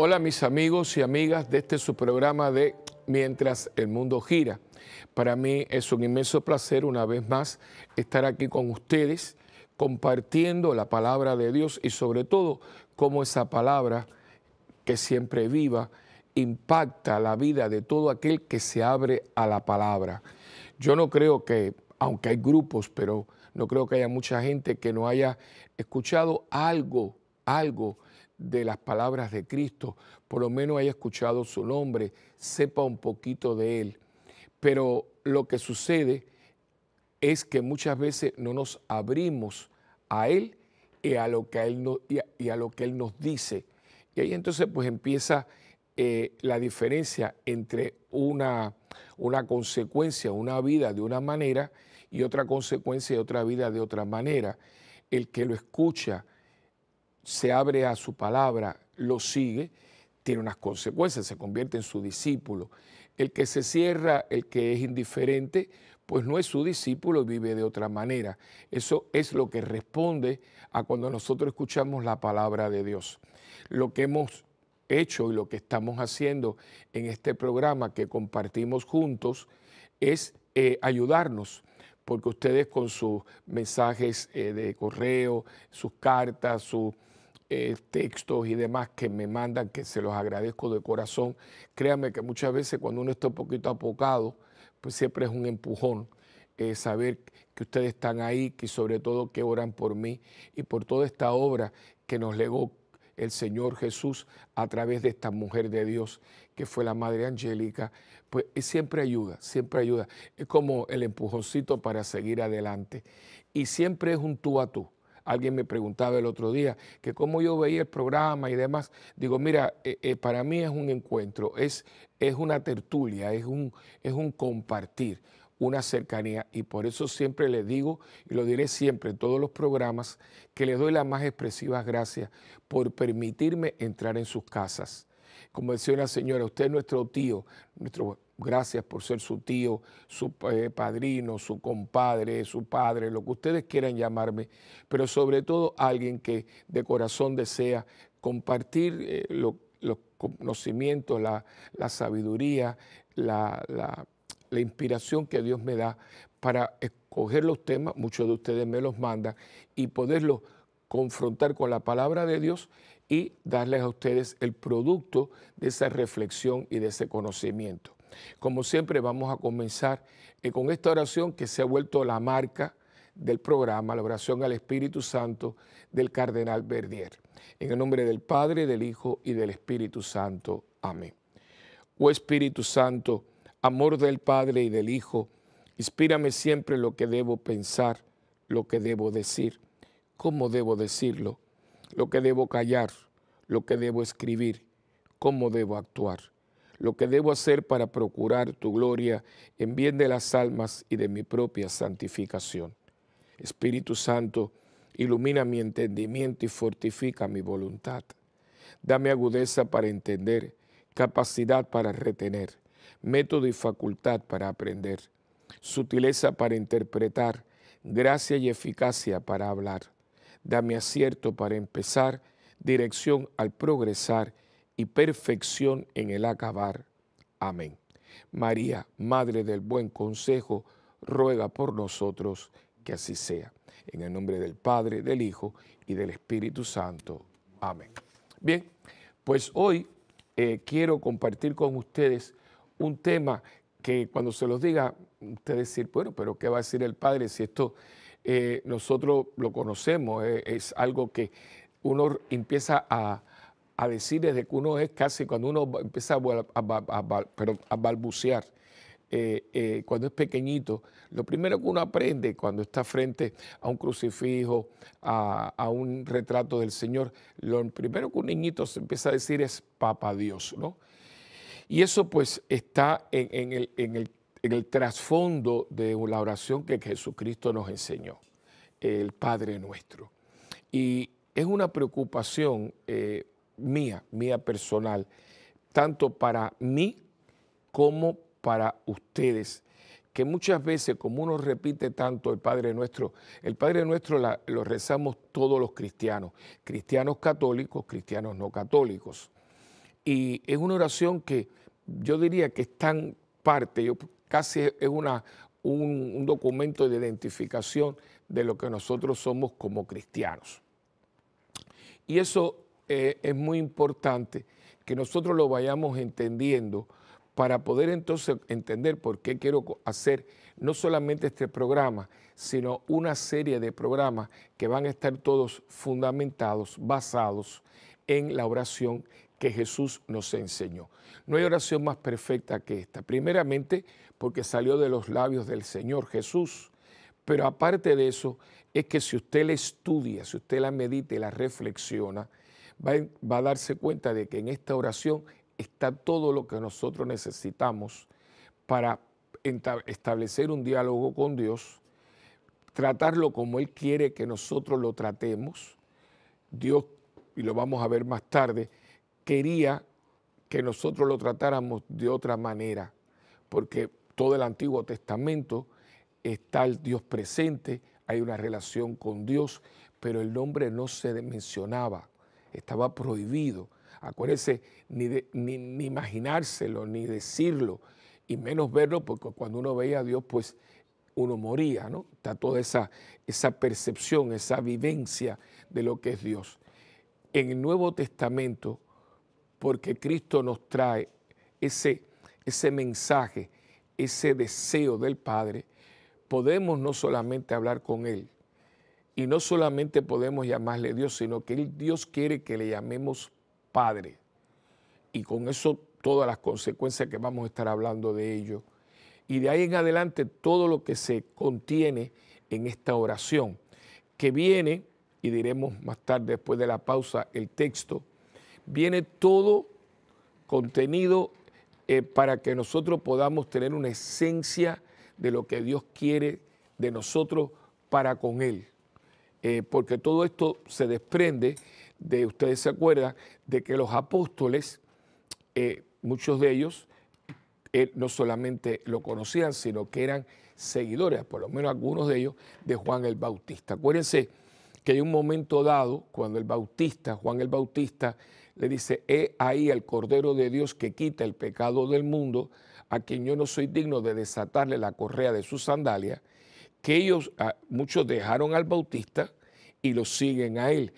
Hola mis amigos y amigas de este su programa de Mientras el mundo gira. Para mí es un inmenso placer una vez más estar aquí con ustedes compartiendo la palabra de Dios y sobre todo cómo esa palabra que siempre viva impacta la vida de todo aquel que se abre a la palabra. Yo no creo que, aunque hay grupos, pero no creo que haya mucha gente que no haya escuchado algo, algo de las palabras de Cristo, por lo menos haya escuchado su nombre, sepa un poquito de él. Pero lo que sucede es que muchas veces no nos abrimos a él y a lo que él, y a, lo que él nos dice. Y ahí entonces pues empieza eh, la diferencia entre una, una consecuencia, una vida de una manera y otra consecuencia y otra vida de otra manera. El que lo escucha, se abre a su palabra, lo sigue, tiene unas consecuencias, se convierte en su discípulo. El que se cierra, el que es indiferente, pues no es su discípulo, vive de otra manera. Eso es lo que responde a cuando nosotros escuchamos la palabra de Dios. Lo que hemos hecho y lo que estamos haciendo en este programa que compartimos juntos es eh, ayudarnos, porque ustedes con sus mensajes eh, de correo, sus cartas, su eh, textos y demás que me mandan, que se los agradezco de corazón. Créanme que muchas veces cuando uno está un poquito apocado, pues siempre es un empujón eh, saber que ustedes están ahí, que sobre todo que oran por mí y por toda esta obra que nos legó el Señor Jesús a través de esta mujer de Dios que fue la Madre Angélica, pues eh, siempre ayuda, siempre ayuda. Es como el empujoncito para seguir adelante. Y siempre es un tú a tú. Alguien me preguntaba el otro día que cómo yo veía el programa y demás. Digo, mira, eh, eh, para mí es un encuentro, es, es una tertulia, es un, es un compartir una cercanía y por eso siempre le digo y lo diré siempre en todos los programas que les doy las más expresivas gracias por permitirme entrar en sus casas. Como decía una señora, usted es nuestro tío, nuestro Gracias por ser su tío, su eh, padrino, su compadre, su padre, lo que ustedes quieran llamarme, pero sobre todo alguien que de corazón desea compartir eh, los conocimientos, la, sabiduría, la inspiración que Dios me da para escoger los temas, muchos de ustedes me los mandan, y poderlos confrontar con la palabra de Dios y darles a ustedes el producto de esa reflexión y de ese conocimiento. Como siempre vamos a comenzar eh, con esta oración que se ha vuelto la marca del programa, la oración al Espíritu Santo del Cardenal Verdier. En el nombre del Padre, del Hijo y del Espíritu Santo. Amén. Oh Espíritu Santo, amor del Padre y del Hijo, inspírame siempre lo que debo pensar, lo que debo decir, cómo debo decirlo, lo que debo callar, lo que debo escribir, cómo debo actuar lo que debo hacer para procurar tu gloria en bien de las almas y de mi propia santificación. Espíritu Santo, ilumina mi entendimiento y fortifica mi voluntad. Dame agudeza para entender, capacidad para retener, método y facultad para aprender, sutileza para interpretar, gracia y eficacia para hablar. Dame acierto para empezar, dirección al progresar y perfección en el acabar. Amén. María, Madre del Buen Consejo, ruega por nosotros que así sea. En el nombre del Padre, del Hijo y del Espíritu Santo. Amén. Bien, pues hoy eh, quiero compartir con ustedes un tema que cuando se los diga, ustedes decir, bueno, pero ¿qué va a decir el Padre si esto eh, nosotros lo conocemos? Eh, es algo que uno empieza a, a decir desde que uno es casi, cuando uno empieza a, a, balbucear, eh, eh, cuando es pequeñito, lo primero que uno aprende cuando está frente a un crucifijo, a, un retrato del Señor, lo primero que un niñito se empieza a decir es Papa Dios, ¿no? Y eso pues está en, el, trasfondo de la oración que Jesucristo nos enseñó, el Padre nuestro. Y es una preocupación eh, mía, mía personal, tanto para mí como para ustedes, que muchas veces, como uno repite tanto el Padre Nuestro, el Padre Nuestro lo rezamos todos los cristianos, cristianos católicos, cristianos no católicos. Y es una oración que yo diría que es tan parte, yo, casi es una, un, un documento de identificación de lo que nosotros somos como cristianos. Y eso eh, es muy importante que nosotros lo vayamos entendiendo para poder entonces entender por qué quiero hacer no solamente este programa, sino una serie de programas que van a estar todos fundamentados, basados en la oración que Jesús nos enseñó. No hay oración más perfecta que esta. Primeramente, porque salió de los labios del Señor Jesús. Pero aparte de eso, es que si usted la estudia, si usted la medita y la reflexiona, va, a darse cuenta de que en esta oración está todo lo que nosotros necesitamos para establecer un diálogo con Dios, tratarlo como Él quiere que nosotros lo tratemos. Dios, y lo vamos a ver más tarde, quería que nosotros lo tratáramos de otra manera, porque todo el Antiguo Testamento está el Dios presente, hay una relación con Dios, pero el nombre no se mencionaba estaba prohibido. Acuérdense, ni, ni, imaginárselo, ni decirlo, y menos verlo, porque cuando uno veía a Dios, pues uno moría, ¿no? Está toda esa, esa percepción, esa vivencia de lo que es Dios. En el Nuevo Testamento, porque Cristo nos trae ese, ese mensaje, ese deseo del Padre, podemos no solamente hablar con Él, y no solamente podemos llamarle Dios, sino que Dios quiere que le llamemos Padre. Y con eso todas las consecuencias que vamos a estar hablando de ello. Y de ahí en adelante todo lo que se contiene en esta oración, que viene, y diremos más tarde después de la pausa el texto, viene todo contenido eh, para que nosotros podamos tener una esencia de lo que Dios quiere de nosotros para con Él. Eh, porque todo esto se desprende de, ustedes se acuerdan, de que los apóstoles, eh, muchos de ellos, eh, no solamente lo conocían, sino que eran seguidores, por lo menos algunos de ellos, de Juan el Bautista. Acuérdense que hay un momento dado cuando el Bautista, Juan el Bautista, le dice, he ahí el Cordero de Dios que quita el pecado del mundo, a quien yo no soy digno de desatarle la correa de sus sandalias que ellos, ah, muchos dejaron al Bautista y lo siguen a él.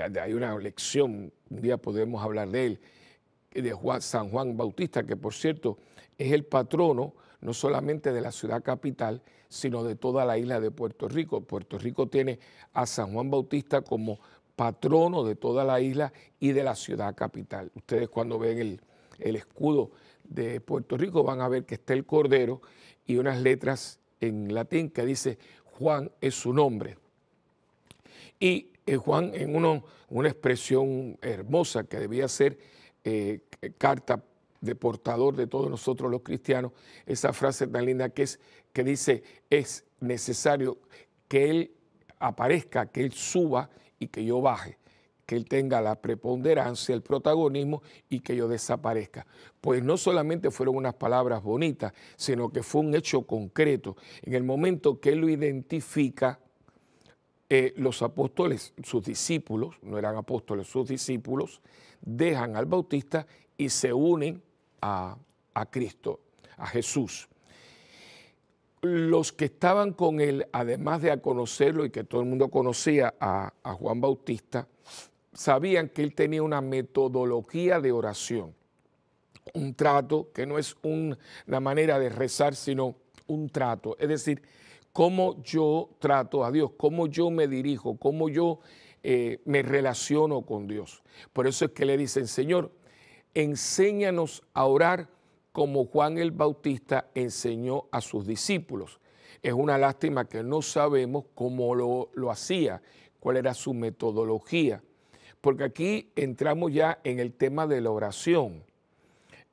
Ah, hay una lección, un día podemos hablar de él, de San Juan Bautista, que por cierto es el patrono no solamente de la ciudad capital, sino de toda la isla de Puerto Rico. Puerto Rico tiene a San Juan Bautista como patrono de toda la isla y de la ciudad capital. Ustedes cuando ven el, el escudo de Puerto Rico van a ver que está el cordero y unas letras en latín que dice Juan es su nombre. Y eh, Juan, en una expresión hermosa que debía ser eh, carta de portador de todos nosotros los cristianos, esa frase tan linda que, es, que dice, es necesario que Él aparezca, que Él suba y que yo baje que él tenga la preponderancia, el protagonismo y que yo desaparezca. Pues no solamente fueron unas palabras bonitas, sino que fue un hecho concreto. En el momento que él lo identifica, eh, los apóstoles, sus discípulos, no eran apóstoles, sus discípulos, dejan al Bautista y se unen a, a Cristo, a Jesús. Los que estaban con él, además de a conocerlo y que todo el mundo conocía a Juan Bautista, sabían que él tenía una metodología de oración, un trato que no es una manera de rezar, sino un trato. Es decir, cómo yo trato a Dios, cómo yo me dirijo, cómo yo eh, me relaciono con Dios. Por eso es que le dicen, Señor, enséñanos a orar como Juan el Bautista enseñó a sus discípulos. Es una lástima que no sabemos cómo lo hacía, cuál era su metodología porque aquí entramos ya en el tema de la oración.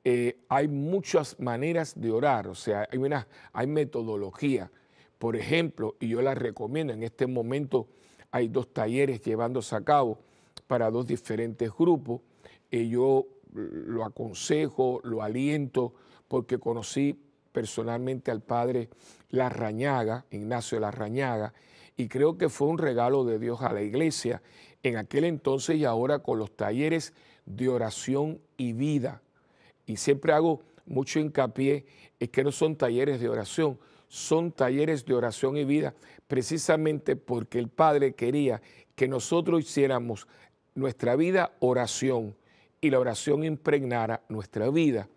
Eh, hay muchas maneras de orar, o sea, hay, hay metodología. Por ejemplo, y yo la recomiendo, en este momento hay dos talleres llevándose a cabo para dos diferentes grupos. Y eh, yo lo aconsejo, lo aliento, porque conocí personalmente al padre Larrañaga, Ignacio Larrañaga, y creo que fue un regalo de Dios a la iglesia en aquel entonces y ahora con los talleres de oración y vida. Y siempre hago mucho hincapié, es que no son talleres de oración, son talleres de oración y vida, precisamente porque el Padre quería que nosotros hiciéramos nuestra vida oración y la oración impregnara nuestra vida.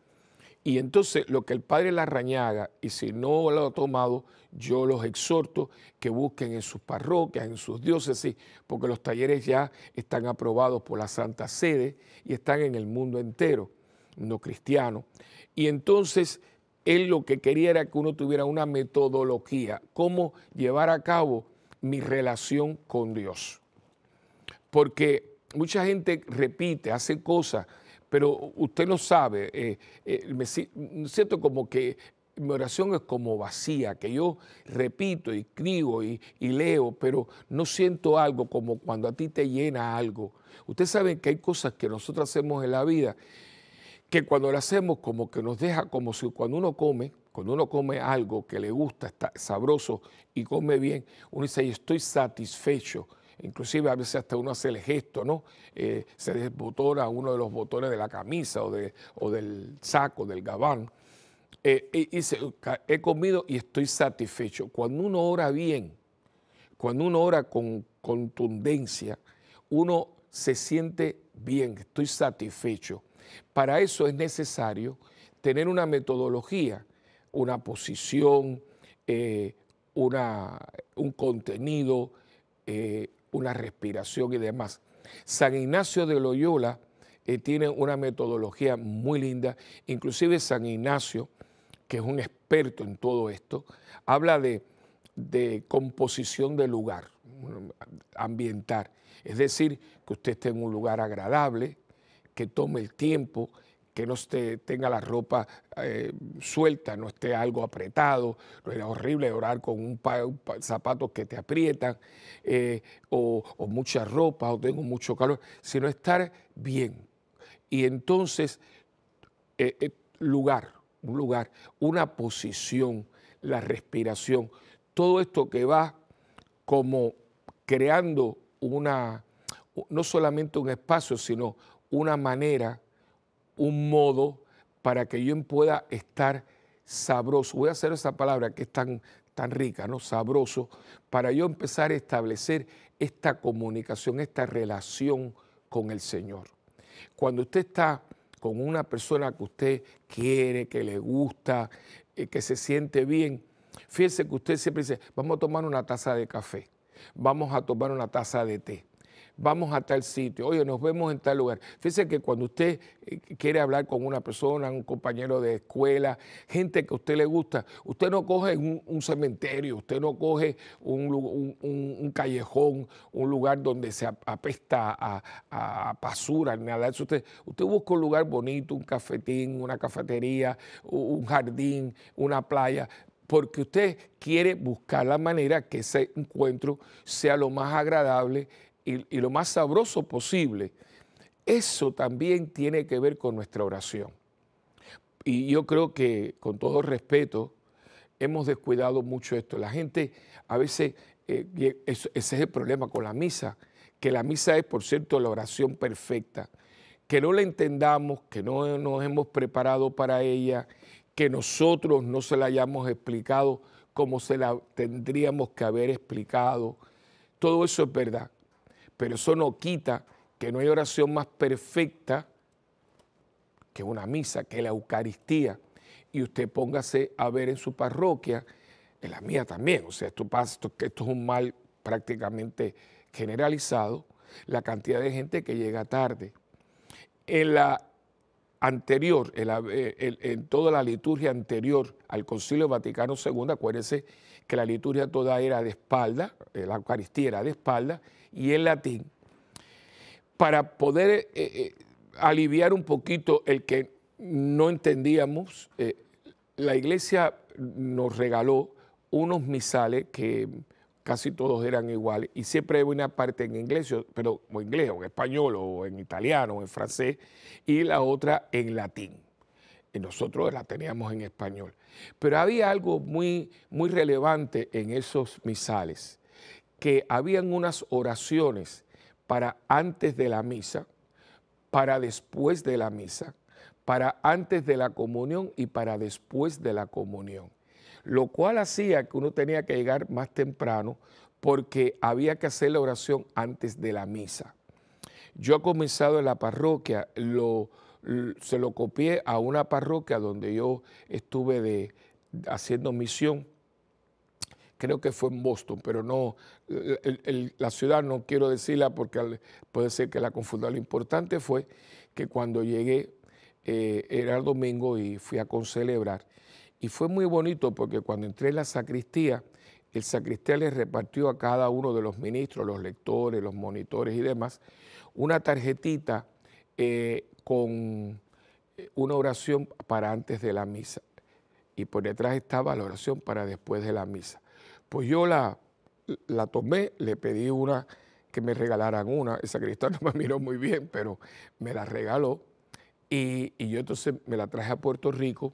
Y entonces lo que el padre Larrañaga, y si no lo ha tomado, yo los exhorto que busquen en sus parroquias, en sus diócesis, porque los talleres ya están aprobados por la Santa Sede y están en el mundo entero, no cristiano. Y entonces él lo que quería era que uno tuviera una metodología, cómo llevar a cabo mi relación con Dios. Porque mucha gente repite, hace cosas pero usted no sabe, eh, eh, siento como que mi oración es como vacía, que yo repito y escribo y, leo, pero no siento algo como cuando a ti te llena algo. Usted sabe que hay cosas que nosotros hacemos en la vida que cuando lo hacemos como que nos deja como si cuando uno come, cuando uno come algo que le gusta, está sabroso y come bien, uno dice, estoy satisfecho inclusive a veces hasta uno hace el gesto, ¿no? Eh, se desbotona uno de los botones de la camisa o, de, del saco, del gabán. Eh, y, dice, he comido y estoy satisfecho. Cuando uno ora bien, cuando uno ora con contundencia, uno se siente bien, estoy satisfecho. Para eso es necesario tener una metodología, una posición, eh, una, un contenido, una respiración y demás. San Ignacio de Loyola eh, tiene una metodología muy linda, inclusive San Ignacio, que es un experto en todo esto, habla de, de composición de lugar, ambientar, es decir, que usted esté en un lugar agradable, que tome el tiempo, que no esté, tenga la ropa eh, suelta, no esté algo apretado, no era horrible orar con un, zapatos que te aprietan eh, o, mucha ropa o tengo mucho calor, sino estar bien. Y entonces, eh, lugar, un lugar, una posición, la respiración, todo esto que va como creando una, no solamente un espacio, sino una manera un modo para que yo pueda estar sabroso. Voy a hacer esa palabra que es tan, tan rica, ¿no? Sabroso, para yo empezar a establecer esta comunicación, esta relación con el Señor. Cuando usted está con una persona que usted quiere, que le gusta, eh, que se siente bien, fíjese que usted siempre dice, vamos a tomar una taza de café, vamos a tomar una taza de té vamos a tal sitio, oye, nos vemos en tal lugar. Fíjese que cuando usted eh, quiere hablar con una persona, un compañero de escuela, gente que a usted le gusta, usted no coge un, cementerio, usted no coge un, callejón, un lugar donde se apesta a, a, a basura, nada. Eso usted, usted busca un lugar bonito, un cafetín, una cafetería, un jardín, una playa, porque usted quiere buscar la manera que ese encuentro sea lo más agradable y, lo más sabroso posible, eso también tiene que ver con nuestra oración. Y yo creo que, con todo respeto, hemos descuidado mucho esto. La gente a veces, eh, ese es el problema con la misa, que la misa es, por cierto, la oración perfecta. Que no la entendamos, que no nos hemos preparado para ella, que nosotros no se la hayamos explicado como se la tendríamos que haber explicado. Todo eso es verdad. Pero eso no quita que no hay oración más perfecta que una misa, que la Eucaristía. Y usted póngase a ver en su parroquia, en la mía también, o sea, esto, es un mal prácticamente generalizado, la cantidad de gente que llega tarde. En la anterior, en, eh, toda la liturgia anterior al Concilio Vaticano II, acuérdense que la liturgia toda era de espalda, eh, la Eucaristía era de espalda, y en latín, para poder eh, eh, aliviar un poquito el que no entendíamos, eh, la iglesia nos regaló unos misales que casi todos eran iguales y siempre había una parte en inglés, pero o inglés, o en español, o en italiano, o en francés, y la otra en latín. Y nosotros la teníamos en español. Pero había algo muy, muy relevante en esos misales que habían unas oraciones para antes de la misa, para después de la misa, para antes de la comunión y para después de la comunión, lo cual hacía que uno tenía que llegar más temprano porque había que hacer la oración antes de la misa. Yo he comenzado en la parroquia, se lo copié a una parroquia donde yo estuve de, haciendo misión creo que fue en Boston, pero no, eh, la ciudad no quiero decirla porque puede ser que la confunda. Lo importante fue que cuando llegué eh, era el domingo y fui a concelebrar. Y fue muy bonito porque cuando entré en la sacristía, el sacristía les repartió a cada uno de los ministros, los lectores, los monitores y demás, una tarjetita eh, con una oración para antes de la misa. Y por detrás estaba la oración para después de la misa. Pues yo la, tomé, le pedí una que me regalaran una. El sacristán no me miró muy bien, pero me la regaló. Y, yo entonces me la traje a Puerto Rico,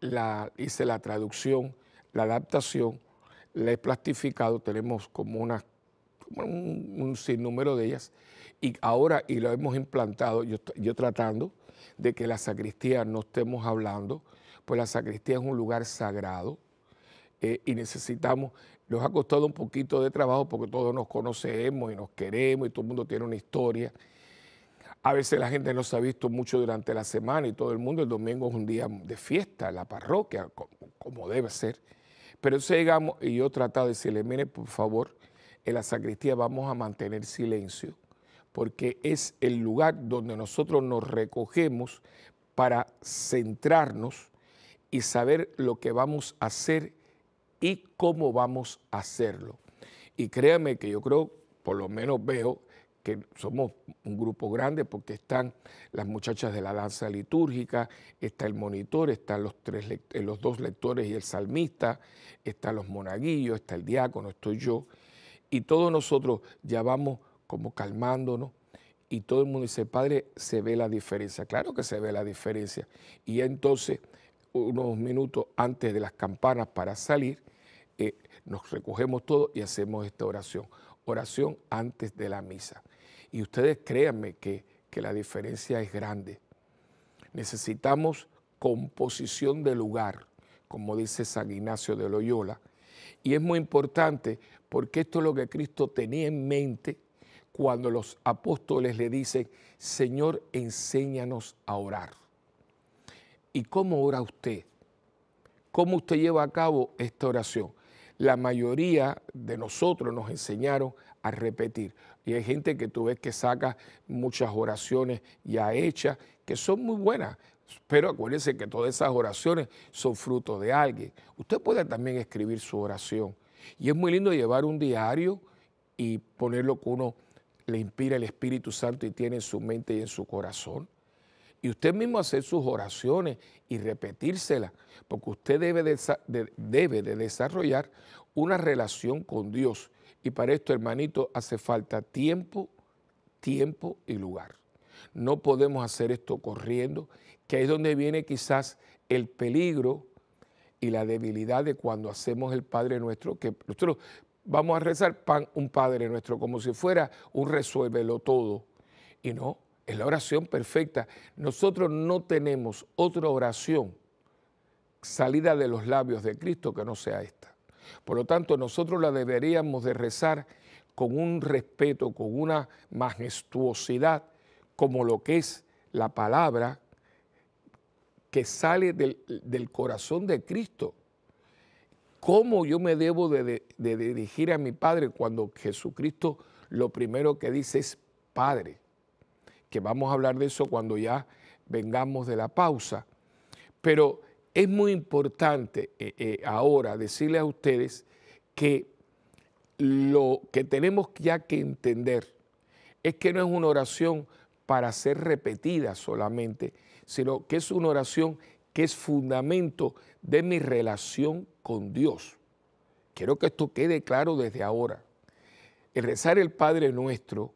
la, hice la traducción, la adaptación, la he plastificado, tenemos como, un, sinnúmero de ellas, y ahora, y lo hemos implantado, yo, yo tratando de que la sacristía no estemos hablando, pues la sacristía es un lugar sagrado, eh, y necesitamos, nos ha costado un poquito de trabajo porque todos nos conocemos y nos queremos y todo el mundo tiene una historia. A veces la gente no ha visto mucho durante la semana y todo el mundo, el domingo es un día de fiesta, la parroquia, como, debe ser. Pero entonces llegamos y yo tratado de decirle, mire, por favor, en la sacristía vamos a mantener silencio, porque es el lugar donde nosotros nos recogemos para centrarnos y saber lo que vamos a hacer y cómo vamos a hacerlo. Y créame que yo creo, por lo menos veo, que somos un grupo grande porque están las muchachas de la danza litúrgica, está el monitor, están los, tres, eh, los dos lectores y el salmista, están los monaguillos, está el diácono, estoy yo. Y todos nosotros ya vamos como calmándonos y todo el mundo dice, padre, se ve la diferencia. Claro que se ve la diferencia. Y entonces, unos minutos antes de las campanas para salir, nos recogemos todos y hacemos esta oración. Oración antes de la misa. Y ustedes créanme que, que la diferencia es grande. Necesitamos composición de lugar, como dice San Ignacio de Loyola. Y es muy importante porque esto es lo que Cristo tenía en mente cuando los apóstoles le dicen, Señor, enséñanos a orar. ¿Y cómo ora usted? ¿Cómo usted lleva a cabo esta oración? la mayoría de nosotros nos enseñaron a repetir. Y hay gente que tú ves que saca muchas oraciones ya hechas, que son muy buenas, pero acuérdense que todas esas oraciones son fruto de alguien. Usted puede también escribir su oración. Y es muy lindo llevar un diario y poner lo que uno le inspira el Espíritu Santo y tiene en su mente y en su corazón. Y usted mismo hacer sus oraciones y repetírselas, porque usted debe de, debe de desarrollar una relación con Dios. Y para esto, hermanito, hace falta tiempo, tiempo y lugar. No podemos hacer esto corriendo, que es donde viene quizás el peligro y la debilidad de cuando hacemos el Padre Nuestro, que nosotros vamos a rezar pan, un Padre Nuestro, como si fuera un resuélvelo todo. Y no, es la oración perfecta. Nosotros no tenemos otra oración salida de los labios de Cristo que no sea esta. Por lo tanto, nosotros la deberíamos de rezar con un respeto, con una majestuosidad, como lo que es la palabra que sale del, corazón de Cristo. ¿Cómo yo me debo de dirigir a mi Padre cuando Jesucristo lo primero que dice es Padre? que vamos a hablar de eso cuando ya vengamos de la pausa. Pero es muy importante eh, eh, ahora decirles a ustedes que lo que tenemos ya que entender es que no es una oración para ser repetida solamente, sino que es una oración que es fundamento de mi relación con Dios. Quiero que esto quede claro desde ahora. El rezar el Padre Nuestro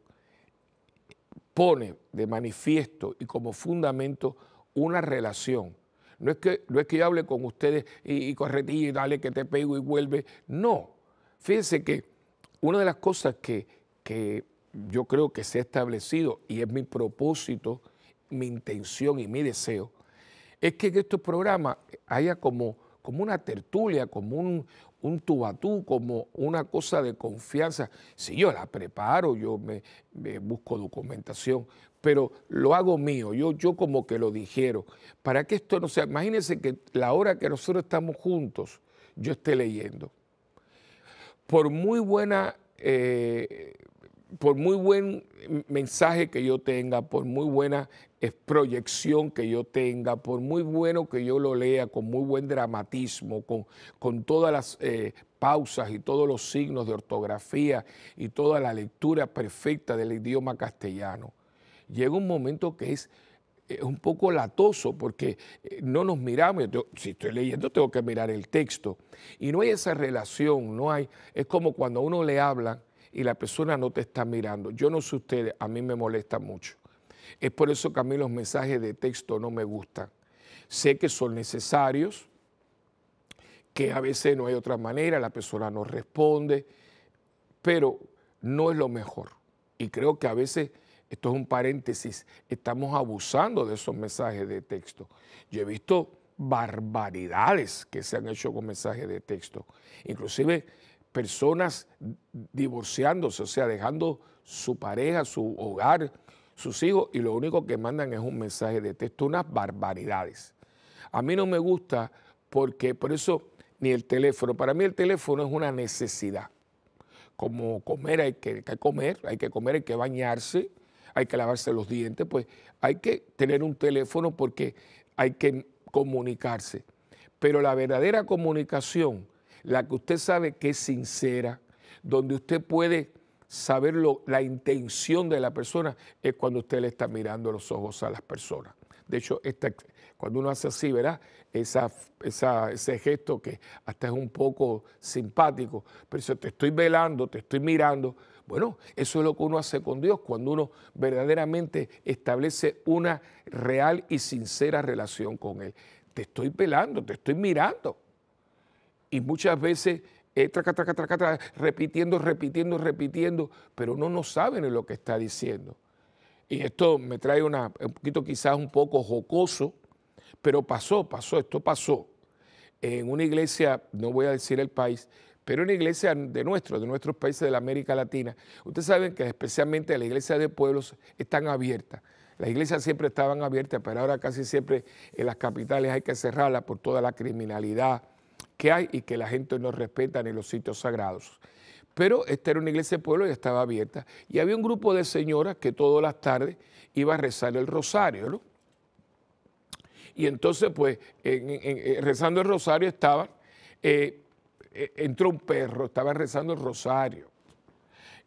pone de manifiesto y como fundamento una relación. No es que, es que yo hable con ustedes y, corre y dale que te pego y vuelve. No. Fíjense que una de las cosas que, yo creo que se ha establecido y es mi propósito, mi intención y mi deseo, es que en estos programas haya como, como una tertulia, como un, un tubatú como una cosa de confianza. Si yo la preparo, yo me, busco documentación, pero lo hago mío, yo, yo como que lo dijero Para que esto no sea, imagínense que la hora que nosotros estamos juntos, yo esté leyendo. Por muy buena eh, por muy buen mensaje que yo tenga, por muy buena eh, proyección que yo tenga, por muy bueno que yo lo lea, con muy buen dramatismo, con, con todas las eh, pausas y todos los signos de ortografía y toda la lectura perfecta del idioma castellano, llega un momento que es eh, un poco latoso porque no nos miramos. si estoy leyendo, tengo que mirar el texto. Y no hay esa relación, no hay. Es como cuando uno le habla y la persona no te está mirando. Yo no sé ustedes, a mí me molesta mucho. Es por eso que a mí los mensajes de texto no me gustan. Sé que son necesarios, que a veces no hay otra manera, la persona no responde, pero no es lo mejor. Y creo que a veces, esto es un paréntesis, estamos abusando de esos mensajes de texto. Yo he visto barbaridades que se han hecho con mensajes de texto. Inclusive personas divorciándose, o sea, dejando su pareja, su hogar, sus hijos, y lo único que mandan es un mensaje de texto, unas barbaridades. A mí no me gusta porque por eso ni el teléfono, para mí el teléfono es una necesidad. Como comer hay que, comer, hay que comer, hay que bañarse, hay que lavarse los dientes, pues hay que tener un teléfono porque hay que comunicarse. Pero la verdadera comunicación la que usted sabe que es sincera, donde usted puede saber la intención de la persona, es cuando usted le está mirando los ojos a las personas. De hecho, cuando uno hace así, ¿verdad? Esa, ese gesto que hasta es un poco simpático, pero te estoy velando, te estoy mirando, bueno, eso es lo que uno hace con Dios cuando uno verdaderamente establece una real y sincera relación con Él. Te estoy velando, te estoy mirando y muchas veces repitiendo, repitiendo, repitiendo, pero no saben lo que está diciendo. Y esto me trae una, un poquito quizás un poco jocoso, pero pasó, pasó, esto pasó. En una iglesia, no voy a decir el país, pero en una iglesia de nuestro, de nuestros países de la América Latina, ustedes saben que especialmente las iglesias de pueblos están abiertas. Las iglesias siempre estaban abiertas, pero ahora casi siempre en las capitales hay que cerrarlas por toda la criminalidad, que hay y que la gente no respeta en los sitios sagrados. Pero esta era una iglesia de pueblo y estaba abierta. Y había un grupo de señoras que todas las tardes iba a rezar el rosario, Y entonces, pues, eh, rezando el rosario estaba, eh, eh, entró un perro, estaba rezando el rosario.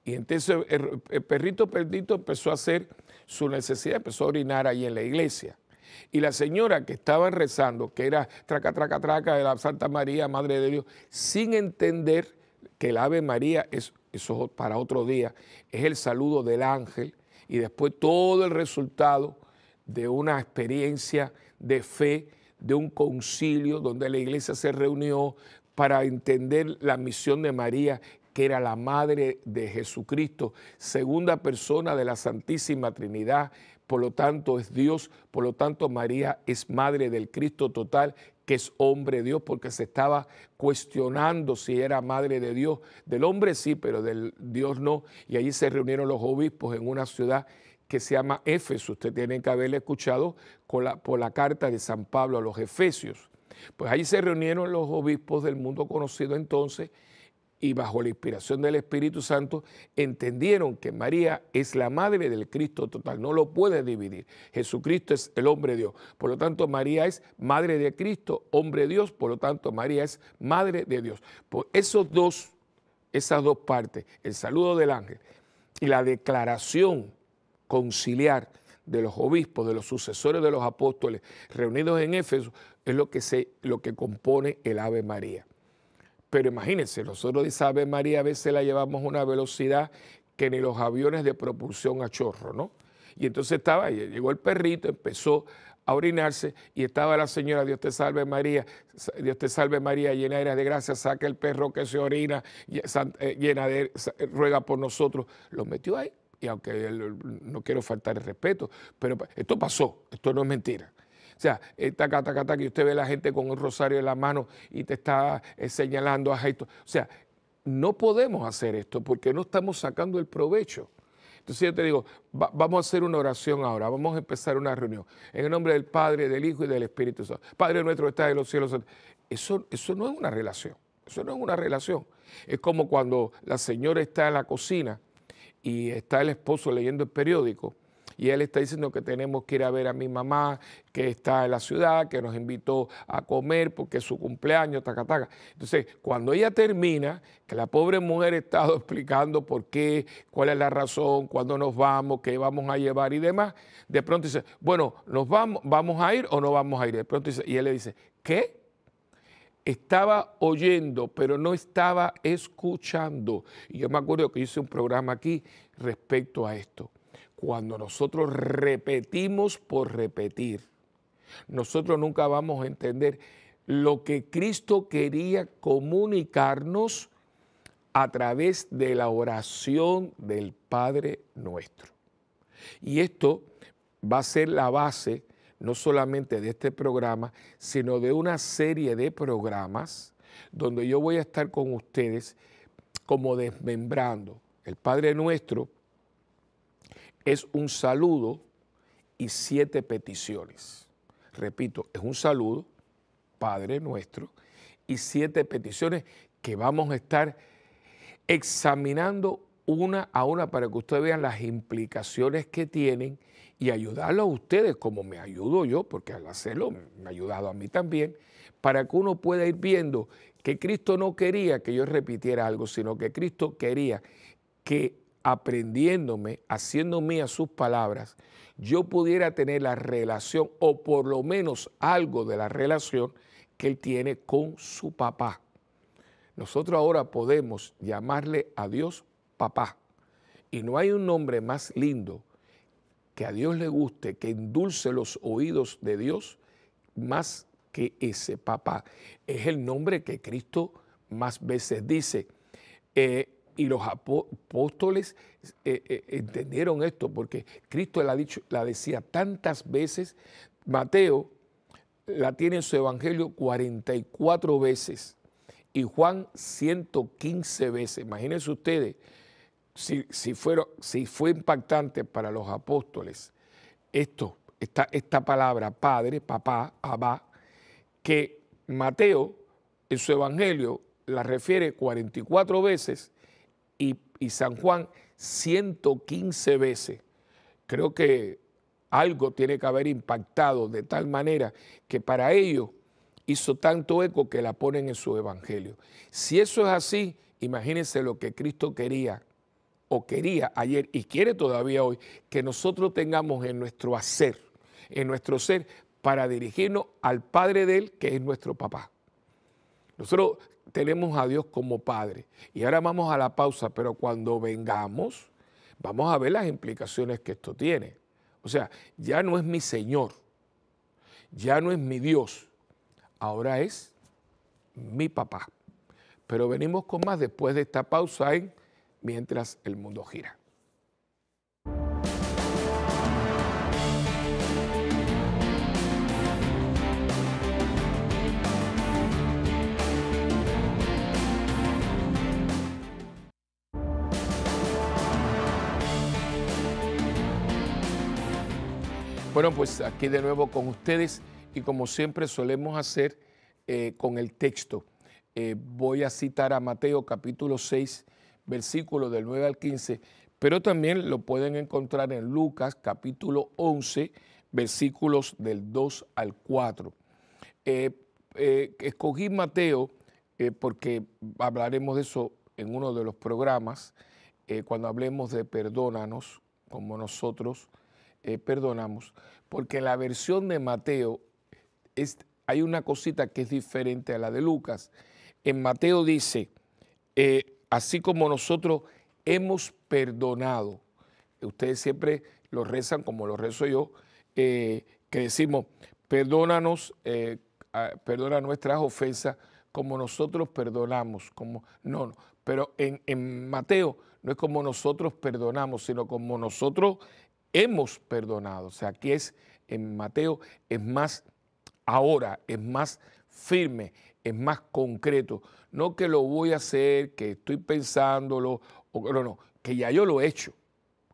Y entonces el, el perrito perdito empezó a hacer su necesidad, empezó a orinar ahí en la iglesia. Y la señora que estaba rezando, que era traca, traca, traca de la Santa María, Madre de Dios, sin entender que el Ave María es eso para otro día, es el saludo del ángel y después todo el resultado de una experiencia de fe, de un concilio donde la iglesia se reunió para entender la misión de María, que era la madre de Jesucristo, segunda persona de la Santísima Trinidad, por lo tanto es Dios, por lo tanto María es madre del Cristo total que es hombre Dios, porque se estaba cuestionando si era madre de Dios. Del hombre sí, pero del Dios no. Y allí se reunieron los obispos en una ciudad que se llama Éfeso. Usted tiene que haberle escuchado por la carta de San Pablo a los Efesios. Pues allí se reunieron los obispos del mundo conocido entonces y bajo la inspiración del Espíritu Santo entendieron que María es la madre del Cristo total, no lo puede dividir. Jesucristo es el hombre Dios, por lo tanto María es madre de Cristo, hombre Dios, por lo tanto María es madre de Dios. Por esos dos, esas dos partes, el saludo del ángel y la declaración conciliar de los obispos, de los sucesores de los apóstoles reunidos en Éfeso, es lo que, se, lo que compone el Ave María. Pero imagínense, nosotros de Isabel María a veces la llevamos a una velocidad que ni los aviones de propulsión a chorro, ¿no? Y entonces estaba, llegó el perrito, empezó a orinarse y estaba la señora, Dios te salve María, Dios te salve María, llena de gracia, saca el perro que se orina, eh, eh, llena de, eh, ruega por nosotros. Lo metió ahí y aunque no quiero faltar el respeto, pero esto pasó, esto no es mentira. O sea, eh, taca, y usted ve a la gente con un rosario en la mano y te está eh, señalando a esto. O sea, no podemos hacer esto porque no estamos sacando el provecho. Entonces yo te digo, vamos a hacer una oración ahora, vamos a empezar una reunión. En el nombre del Padre, del Hijo y del Espíritu Santo. Padre nuestro que estás en los cielos. Eso, eso no es una relación, eso no es una relación. Es como cuando la señora está en la cocina y está el esposo leyendo el periódico y él está diciendo que tenemos que ir a ver a mi mamá, que está en la ciudad, que nos invitó a comer porque es su cumpleaños, taca, taca. Entonces, cuando ella termina, que la pobre mujer ha estado explicando por qué, cuál es la razón, cuándo nos vamos, qué vamos a llevar y demás, de pronto dice, bueno, ¿nos vamos, vamos a ir o no vamos a ir? De pronto dice, y él le dice, ¿qué? estaba oyendo, pero no estaba escuchando. Y yo me acuerdo que hice un programa aquí respecto a esto cuando nosotros repetimos por repetir, nosotros nunca vamos a entender lo que Cristo quería comunicarnos a través de la oración del Padre nuestro. Y esto va a ser la base no solamente de este programa, sino de una serie de programas donde yo voy a estar con ustedes como desmembrando el Padre nuestro es un saludo y siete peticiones. Repito, es un saludo, Padre nuestro, y siete peticiones que vamos a estar examinando una a una para que ustedes vean las implicaciones que tienen y ayudarlo a ustedes como me ayudo yo, porque al hacerlo me ha ayudado a mí también, para que uno pueda ir viendo que Cristo no quería que yo repitiera algo, sino que Cristo quería que aprendiéndome, haciendo a sus palabras, yo pudiera tener la relación o por lo menos algo de la relación que él tiene con su papá. Nosotros ahora podemos llamarle a Dios papá. Y no hay un nombre más lindo que a Dios le guste, que endulce los oídos de Dios más que ese papá. Es el nombre que Cristo más veces dice. Eh, y los apóstoles eh, eh, entendieron esto porque Cristo la, dicho, la decía tantas veces. Mateo la tiene en su evangelio 44 veces y Juan 115 veces. Imagínense ustedes si, si fue impactante para los apóstoles esto, esta, esta palabra padre, papá, abá, que Mateo en su evangelio la refiere 44 veces y San Juan 115 veces. Creo que algo tiene que haber impactado de tal manera que para ello hizo tanto eco que la ponen en su evangelio. Si eso es así, imagínense lo que Cristo quería o quería ayer y quiere todavía hoy que nosotros tengamos en nuestro hacer, en nuestro ser, para dirigirnos al Padre de Él, que es nuestro papá. Nosotros tenemos a Dios como Padre. Y ahora vamos a la pausa, pero cuando vengamos, vamos a ver las implicaciones que esto tiene. O sea, ya no es mi Señor, ya no es mi Dios, ahora es mi papá. Pero venimos con más después de esta pausa en Mientras el mundo gira. Bueno, pues aquí de nuevo con ustedes y como siempre solemos hacer eh, con el texto. Eh, voy a citar a Mateo capítulo 6, versículo del 9 al 15, pero también lo pueden encontrar en Lucas capítulo 11, versículos del 2 al 4. Eh, escogí Mateo porque hablaremos de eso en uno de los programas, cuando hablemos de perdónanos, como nosotros eh, perdonamos, porque la versión de Mateo es, hay una cosita que es diferente a la de Lucas. En Mateo dice, eh, así como nosotros hemos perdonado, ustedes siempre lo rezan como lo rezo yo, eh, que decimos, perdónanos, perdona nuestras ofensas como nosotros perdonamos, como no, no pero en, en Mateo no es como nosotros perdonamos, sino como nosotros hemos perdonado. O sea, aquí es en Mateo, es más ahora, es más firme, es más concreto. No que lo voy a hacer, que estoy pensándolo, o, no, no, que ya yo lo he hecho.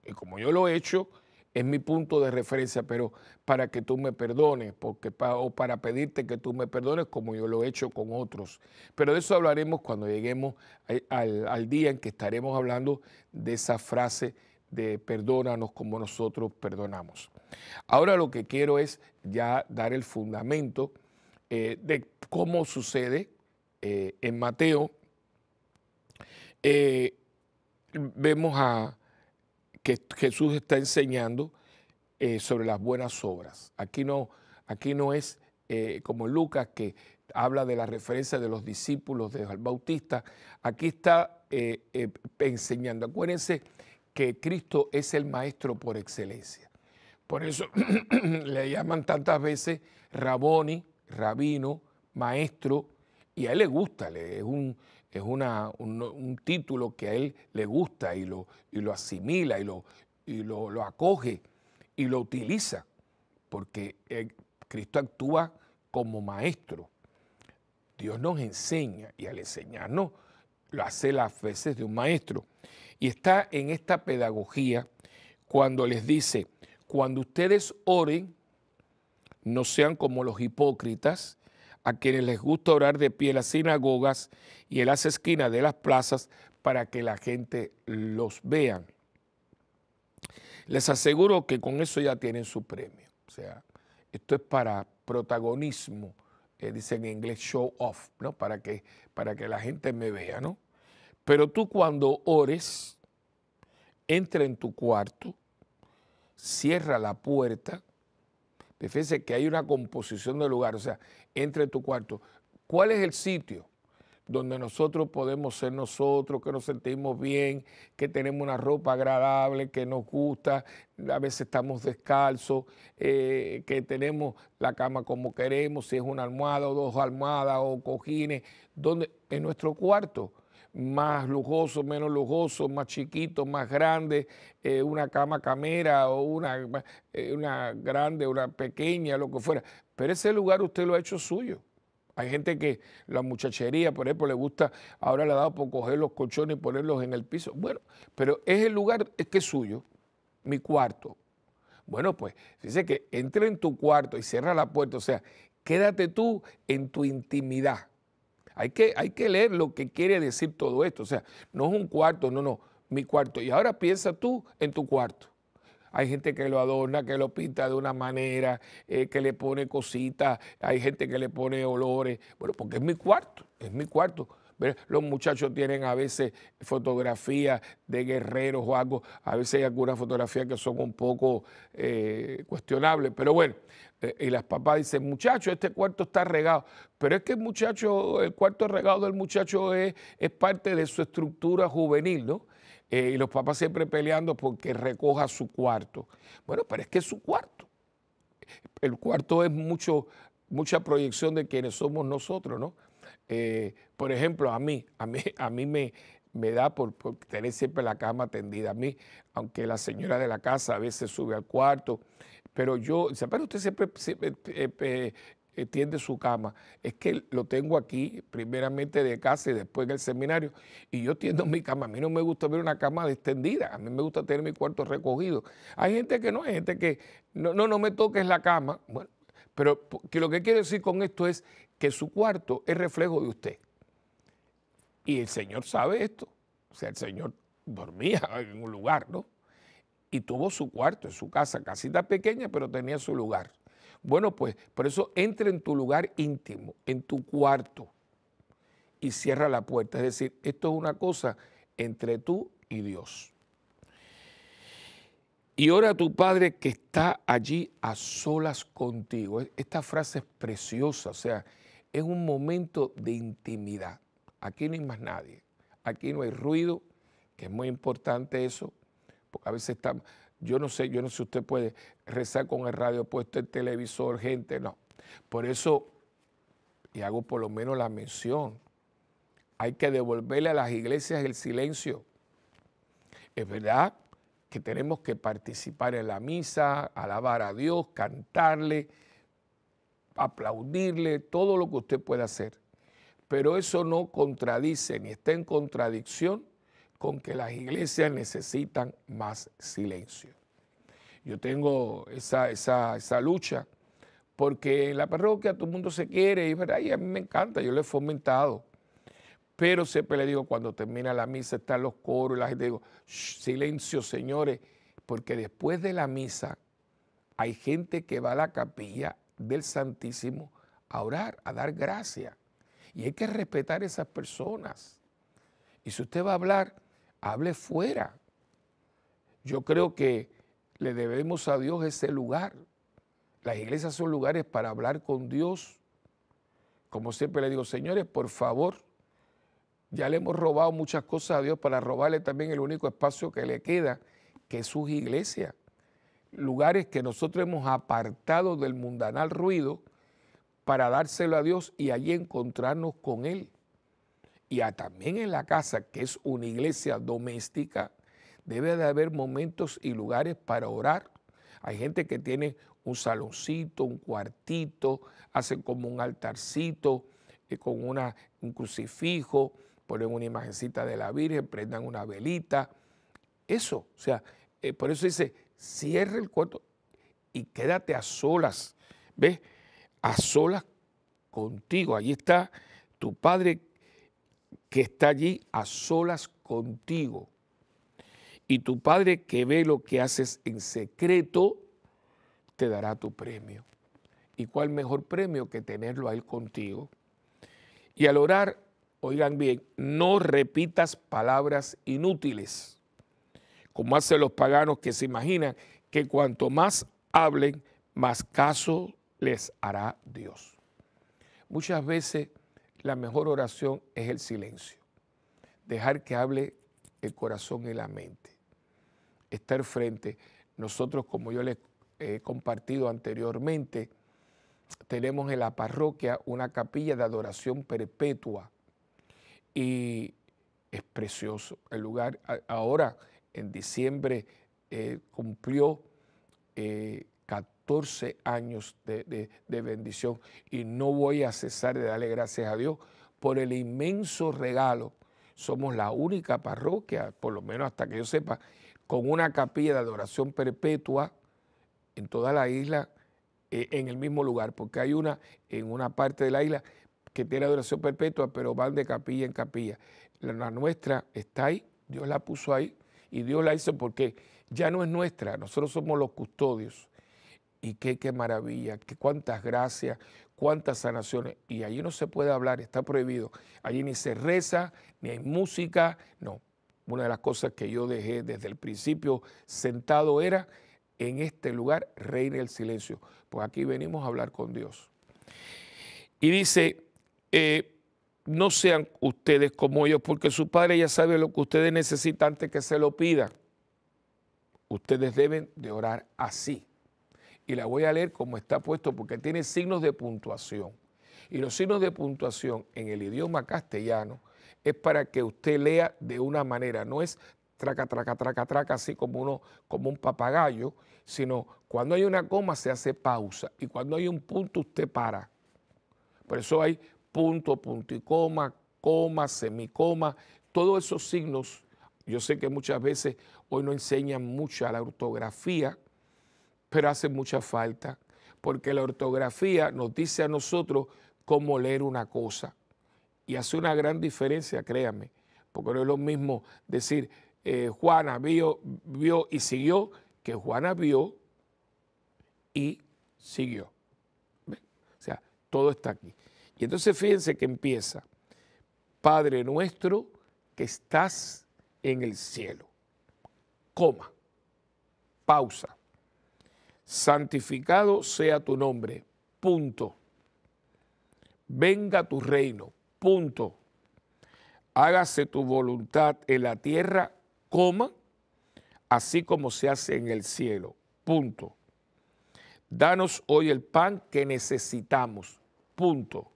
Y como yo lo he hecho, es mi punto de referencia, pero para que tú me perdones, o para pedirte que tú me perdones como yo lo he hecho con otros. Pero de eso hablaremos cuando lleguemos eh, al, al día en que estaremos hablando de esa frase de perdónanos como nosotros perdonamos. Ahora lo que quiero es ya dar el fundamento eh, de cómo sucede eh, en Mateo. Eh, vemos a que Jesús está enseñando sobre las buenas obras. Aquí no, aquí no es como Lucas que habla de la referencia de los discípulos de Juan Bautista. Aquí está enseñando. Acuérdense que Cristo es el maestro por excelencia. Por eso le llaman tantas veces Raboni, rabino, maestro, y a él le gusta, es, un, es un, título que a él le gusta y lo, lo asimila y, lo, lo, acoge y lo utiliza, porque eh, Cristo actúa como maestro. Dios nos enseña y al enseñarnos lo hace las veces de un maestro. Y está en esta pedagogía cuando les dice, cuando ustedes oren, no sean como los hipócritas, a quienes les gusta orar de pie en las sinagogas y en las esquinas de las plazas para que la gente los vea. Les aseguro que con eso ya tienen su premio. O sea, esto es para protagonismo, Dice eh, dicen en inglés show off, ¿no? Para que, para que la gente me vea, ¿no? Pero tú cuando ores, entra en tu cuarto, cierra la puerta. Fíjese que hay una composición de lugar, o sea, entra en tu cuarto. ¿Cuál es el sitio donde nosotros podemos ser nosotros, que nos sentimos bien, que tenemos una ropa agradable, que nos gusta, a veces estamos descalzos, eh, que tenemos la cama como queremos, si es una almohada o dos almohadas o cojines, donde en nuestro cuarto más lujoso, menos lujoso, más chiquito, más grande, eh, una cama camera o una, eh, una grande, una pequeña, lo que fuera. Pero ese lugar usted lo ha hecho suyo. Hay gente que la muchachería, por ejemplo, le gusta, ahora le ha dado por coger los colchones y ponerlos en el piso. Bueno, pero es el lugar es que es suyo, mi cuarto. Bueno, pues dice que entra en tu cuarto y cierra la puerta, o sea, quédate tú en tu intimidad. Hay que, hay que leer lo que quiere decir todo esto. O sea, no es un cuarto, no, no, mi cuarto. Y ahora piensa tú en tu cuarto. Hay gente que lo adorna, que lo pinta de una manera, eh, que le pone cositas, hay gente que le pone olores. Bueno, porque es mi cuarto, es mi cuarto. Los muchachos tienen a veces fotografías de guerreros o algo, a veces hay algunas fotografías que son un poco eh, cuestionables, pero bueno, eh, y las papás dicen, muchachos, este cuarto está regado. Pero es que el muchacho, el cuarto regado del muchacho es, parte de su estructura juvenil, ¿no? Eh, y los papás siempre peleando porque recoja su cuarto. Bueno, pero es que es su cuarto. El cuarto es mucho, mucha proyección de quienes somos nosotros, ¿no? Eh, por ejemplo, a mí, a mí, a mí me, me da por, por, tener siempre la cama tendida. A mí, aunque la señora de la casa a veces sube al cuarto, pero yo, usted siempre, eh, eh, tiende su cama. Es que lo tengo aquí, primeramente de casa y después en el seminario, y yo tiendo mi cama. A mí no me gusta ver una cama extendida, a mí me gusta tener mi cuarto recogido. Hay gente que no, hay gente que no, no, me toques la cama. Bueno, pero lo que quiero decir con esto es que su cuarto es reflejo de usted. Y el Señor sabe esto. O sea, el Señor dormía en un lugar, ¿no? y tuvo su cuarto, en su casa, casita pequeña, pero tenía su lugar. Bueno, pues por eso entra en tu lugar íntimo, en tu cuarto, y cierra la puerta. Es decir, esto es una cosa entre tú y Dios. Y ora a tu Padre que está allí a solas contigo. E, esta frase es preciosa, o sea, es un momento de intimidad. Aquí no hay más nadie, aquí no hay ruido, que es muy importante eso a veces están, yo no sé, yo no sé si usted puede rezar con el radio puesto, el televisor, gente, no. Por eso, y hago por lo menos la mención, hay que devolverle a las iglesias el silencio. Es verdad que tenemos que participar en la misa, alabar a Dios, cantarle, aplaudirle, todo lo que usted pueda hacer. Pero eso no contradice ni está en contradicción con que las iglesias necesitan más silencio. Yo tengo esa, lucha porque en la parroquia todo el mundo se quiere y, a mí me encanta, yo lo he fomentado. Pero siempre le digo, cuando termina la misa están los coros y la gente digo, silencio señores, porque después de la misa hay gente que va a la capilla del Santísimo a orar, a dar gracias. Y hay que respetar a esas personas. Y si usted va a hablar, hable fuera. Yo creo que le debemos a Dios ese lugar. Las iglesias son lugares para hablar con Dios. Como siempre le digo, señores, por favor, ya le hemos robado muchas cosas a Dios para robarle también el único espacio que le queda, que es sus iglesias. Lugares que nosotros hemos apartado del mundanal ruido para dárselo a Dios y allí encontrarnos con Él y también en la casa, que es una iglesia doméstica, debe de haber momentos y lugares para orar. Hay gente que tiene un saloncito, un cuartito, hacen como un altarcito eh, con una, un crucifijo, ponen una imagencita de la Virgen, prendan una velita. Eso, o sea, eh, por eso dice, cierra el cuarto y quédate a solas, ¿ves? A solas contigo. Allí está tu Padre que está allí a solas contigo. Y tu Padre que ve lo que haces en secreto, te dará tu premio. ¿Y cuál mejor premio que tenerlo ahí contigo? Y al orar, oigan bien, no repitas palabras inútiles, como hacen los paganos que se imaginan que cuanto más hablen, más caso les hará Dios. Muchas veces la mejor oración es el silencio. Dejar que hable el corazón y la mente. Estar frente. Nosotros, como yo les he compartido anteriormente, tenemos en la parroquia una capilla de adoración perpetua y es precioso el lugar. Ahora, en diciembre, eh, cumplió eh, 14 años de, bendición y no voy a cesar de darle gracias a Dios por el inmenso regalo. Somos la única parroquia, por lo menos hasta que yo sepa, con una capilla de adoración perpetua en toda la isla, eh, en el mismo lugar, porque hay una en una parte de la isla que tiene adoración perpetua, pero van de capilla en capilla. la nuestra está ahí, Dios la puso ahí y Dios la hizo porque ya no es nuestra, nosotros somos los custodios y qué, maravilla, qué cuántas gracias, cuántas sanaciones. Y allí no se puede hablar, está prohibido. Allí ni se reza, ni hay música, no. Una de las cosas que yo dejé desde el principio sentado era, en este lugar reina el silencio, pues aquí venimos a hablar con Dios. Y dice, eh, no sean ustedes como ellos, porque su Padre ya sabe lo que ustedes necesitan antes que se lo pidan. Ustedes deben de orar así y la voy a leer como está puesto porque tiene signos de puntuación. Y los signos de puntuación en el idioma castellano es para que usted lea de una manera, no es traca, traca, traca, traca, así como, uno, como un papagayo, sino cuando hay una coma se hace pausa y cuando hay un punto usted para. Por eso hay punto, punto y coma, coma, semicoma, todos esos signos. Yo sé que muchas veces hoy no enseñan mucho a la ortografía, pero hace mucha falta, porque la ortografía nos dice a nosotros cómo leer una cosa. Y hace una gran diferencia, créame, porque no es lo mismo decir eh, Juana vio, vio y siguió que Juana vio y siguió. O sea, todo está aquí. Y entonces fíjense que empieza, Padre nuestro que estás en el cielo, coma, pausa santificado sea tu nombre, punto. Venga tu reino, punto. Hágase tu voluntad en la tierra, coma, así como se hace en el cielo, punto. Danos hoy el pan que necesitamos, punto.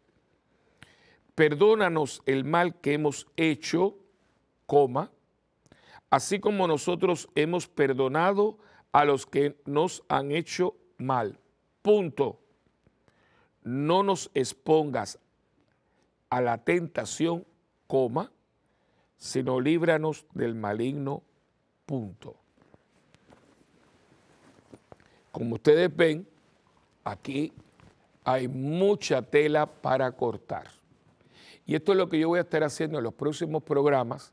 Perdónanos el mal que hemos hecho, coma, así como nosotros hemos perdonado a los que nos han hecho mal. Punto. No nos expongas a la tentación, coma, sino líbranos del maligno, punto. Como ustedes ven, aquí hay mucha tela para cortar. Y esto es lo que yo voy a estar haciendo en los próximos programas,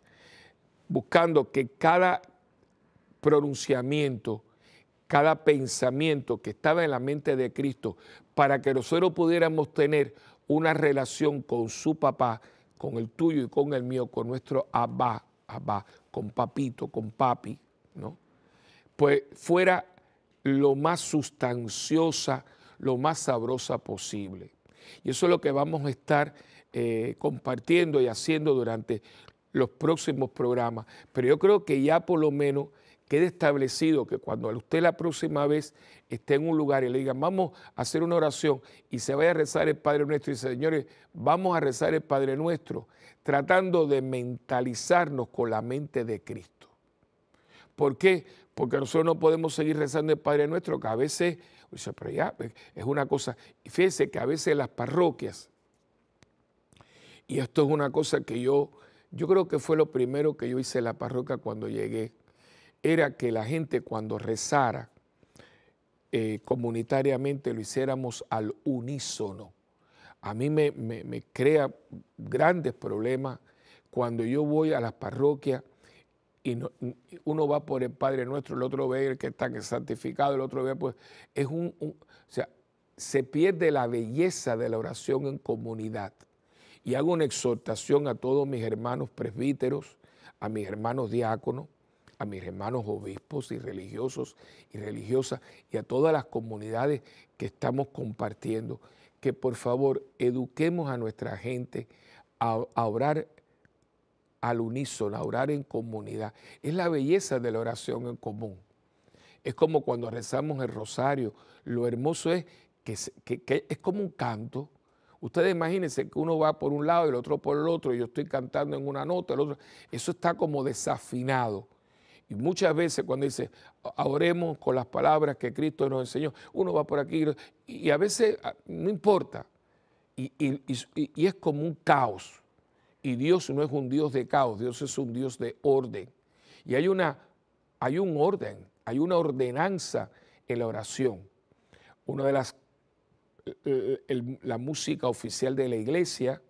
buscando que cada pronunciamiento cada pensamiento que estaba en la mente de Cristo para que nosotros pudiéramos tener una relación con su papá, con el tuyo y con el mío, con nuestro abba, abba, con papito, con papi, ¿no? Pues fuera lo más sustanciosa, lo más sabrosa posible. Y eso es lo que vamos a estar eh, compartiendo y haciendo durante los próximos programas. Pero yo creo que ya por lo menos quede establecido que cuando usted la próxima vez esté en un lugar y le digan, vamos a hacer una oración y se vaya a rezar el Padre Nuestro y dice, señores, vamos a rezar el Padre Nuestro, tratando de mentalizarnos con la mente de Cristo. ¿Por qué? Porque nosotros no podemos seguir rezando el Padre Nuestro, que a veces, pero ya, pues, es una cosa, fíjese que a veces las parroquias, y esto es una cosa que yo, yo creo que fue lo primero que yo hice en la parroquia cuando llegué, era que la gente cuando rezara eh, comunitariamente lo hiciéramos al unísono. A mí me, crea grandes problemas cuando yo voy a las parroquias y uno va por el Padre Nuestro, el otro ve el que está santificado, el otro ve pues es un, o sea, se pierde la belleza de la oración en comunidad. Y hago una exhortación a todos mis hermanos presbíteros, a mis hermanos diáconos, a mis hermanos obispos y religiosos y religiosas y a todas las comunidades que estamos compartiendo, que por favor eduquemos a nuestra gente a, orar al unísono, a orar en comunidad. Es la belleza de la oración en común. Es como cuando rezamos el rosario. Lo hermoso es que, es como un canto. Ustedes imagínense que uno va por un lado y el otro por el otro, y yo estoy cantando en una nota, el otro. Eso está como desafinado. Y muchas veces cuando dice, oremos con las palabras que Cristo nos enseñó, uno va por aquí y a veces ah, no importa. Y, es como un caos. Y Dios no es un Dios de caos, Dios es un Dios de orden. Y hay, una, hay un orden, hay una ordenanza en la oración. Una de las, eh, eh, la música oficial de la iglesia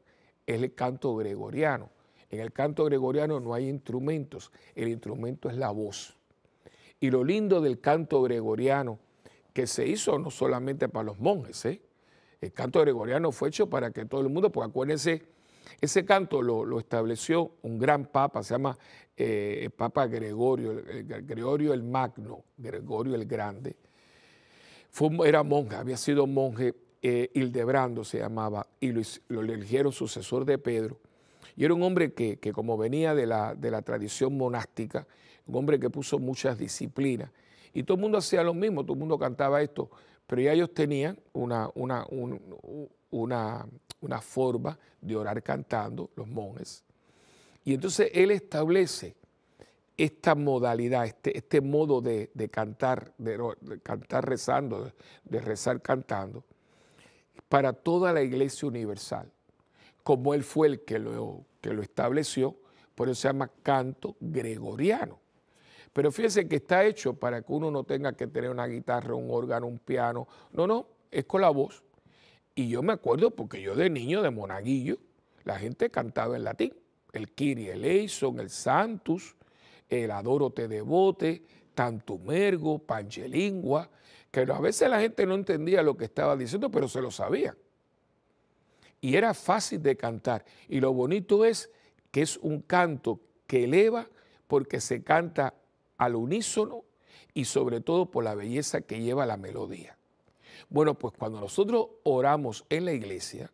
es el canto gregoriano. En el canto gregoriano no hay instrumentos, el instrumento es la voz. Y lo lindo del canto gregoriano, que se hizo no solamente para los monjes, ¿eh? el canto gregoriano fue hecho para que todo el mundo, porque acuérdense, ese canto lo, estableció un gran papa, se llama eh, Papa Gregorio, el, Gregorio el Magno, Gregorio el Grande. era monje, había sido monje, eh, Hildebrando se llamaba, y lo, lo eligieron sucesor de Pedro y era un hombre que, como venía de la, tradición monástica, un hombre que puso muchas disciplinas. Y todo el mundo hacía lo mismo, todo el mundo cantaba esto, pero ya ellos tenían una, una, forma de orar cantando, los monjes. Y entonces él establece esta modalidad, este, este modo de, cantar, de, cantar rezando, de rezar cantando, para toda la iglesia universal como él fue el que lo, que lo estableció, por eso se llama canto gregoriano. Pero fíjense que está hecho para que uno no tenga que tener una guitarra, un órgano, un piano. No, no, es con la voz. Y yo me acuerdo porque yo de niño, de monaguillo, la gente cantaba en latín. El Kiri el Eison, el Santus, el Adoro te devote, Tantumergo, panchelingua. que a veces la gente no entendía lo que estaba diciendo, pero se lo sabía y era fácil de cantar. Y lo bonito es que es un canto que eleva porque se canta al unísono y sobre todo por la belleza que lleva la melodía. Bueno, pues cuando nosotros oramos en la iglesia,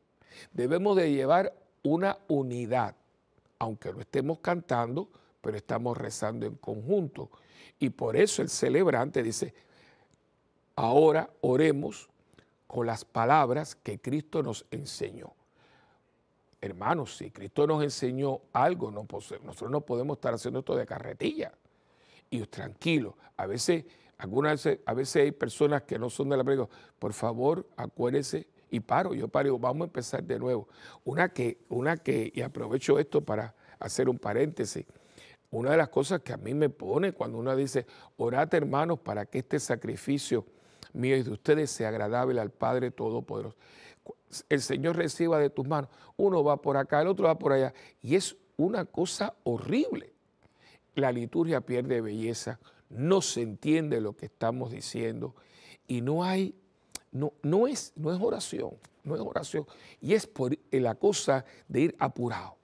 debemos de llevar una unidad, aunque no estemos cantando, pero estamos rezando en conjunto. Y por eso el celebrante dice, ahora oremos con las palabras que Cristo nos enseñó. Hermanos, si Cristo nos enseñó algo, no nosotros no podemos estar haciendo esto de carretilla. Y tranquilo, a veces, algunas a veces hay personas que no son de la pregunta, por favor, acuérdese y paro, yo paro, vamos a empezar de nuevo. Una que, una que, y aprovecho esto para hacer un paréntesis, una de las cosas que a mí me pone cuando uno dice, orate hermanos para que este sacrificio mío y de ustedes sea agradable al Padre Todopoderoso el Señor reciba de tus manos. Uno va por acá, el otro va por allá. Y es una cosa horrible. La liturgia pierde belleza, no se entiende lo que estamos diciendo y no hay, no, no, es, no es oración, no es oración. Y es por eh, la cosa de ir apurado.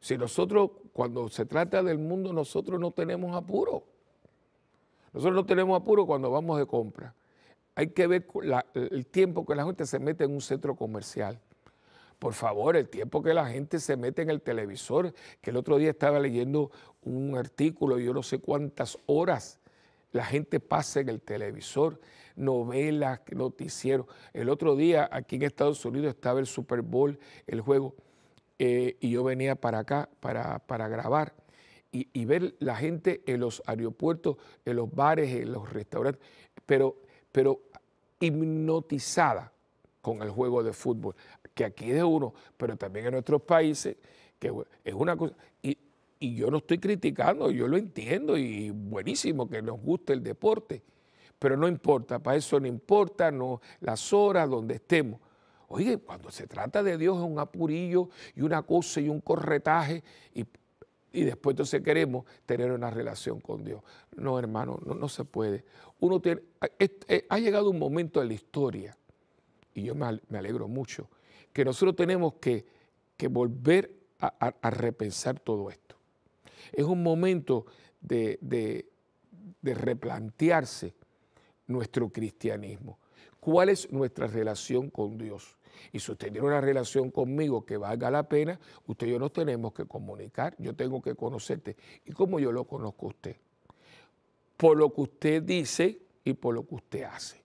Si nosotros, cuando se trata del mundo, nosotros no tenemos apuro. Nosotros no tenemos apuro cuando vamos de compra. Hay que ver el tiempo que la gente se mete en un centro comercial. Por favor, el tiempo que la gente se mete en el televisor, que el otro día estaba leyendo un artículo, yo no sé cuántas horas la gente pasa en el televisor, novelas, noticieros. El otro día aquí en Estados Unidos estaba el Super Bowl, el juego, eh, y yo venía para acá para, grabar y, y, ver la gente en los aeropuertos, en los bares, en los restaurantes, pero, pero hipnotizada con el juego de fútbol, que aquí de uno, pero también en nuestros países, que es una cosa, y, yo no estoy criticando, yo lo entiendo y buenísimo que nos guste el deporte, pero no importa, para eso no importa no, las horas donde estemos. Oye, cuando se trata de Dios es un apurillo y una cosa y un corretaje, y, y después entonces queremos tener una relación con Dios. No, hermano, no, se puede. Uno tiene, eh, eh, eh, ha llegado un momento en la historia, y yo me alegro mucho, que nosotros tenemos que, volver a, repensar todo esto. Es un momento de, de replantearse nuestro cristianismo. ¿Cuál es nuestra relación con Dios? Y si usted tiene una relación conmigo que valga la pena, usted y yo nos tenemos que comunicar, yo tengo que conocerte. ¿Y cómo yo lo conozco a usted? Por lo que usted dice y por lo que usted hace.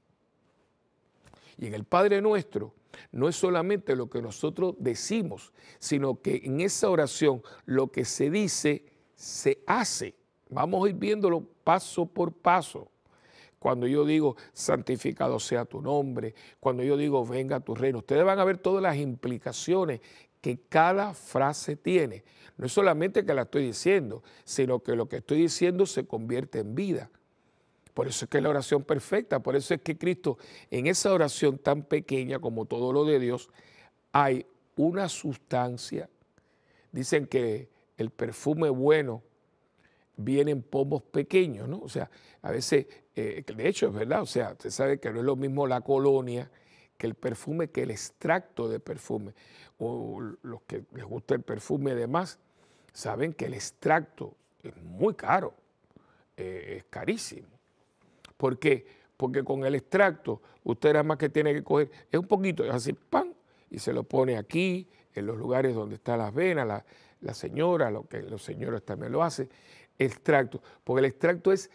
Y en el Padre nuestro no es solamente lo que nosotros decimos, sino que en esa oración lo que se dice se hace. Vamos a ir viéndolo paso por paso cuando yo digo santificado sea tu nombre, cuando yo digo venga a tu reino. Ustedes van a ver todas las implicaciones que cada frase tiene. No es solamente que la estoy diciendo, sino que lo que estoy diciendo se convierte en vida. Por eso es que es la oración perfecta, por eso es que Cristo en esa oración tan pequeña como todo lo de Dios, hay una sustancia. Dicen que el perfume bueno vienen pomos pequeños, ¿no? O sea, a veces, eh, de hecho es verdad, o sea, usted sabe que no es lo mismo la colonia que el perfume, que el extracto de perfume. O los que les gusta el perfume además, saben que el extracto es muy caro, eh, es carísimo. ¿Por qué? Porque con el extracto usted nada más que tiene que coger, es un poquito, es así, pan, y se lo pone aquí, en los lugares donde están las venas, la, la señora, lo que los señores también lo hacen, extracto, porque el extracto es,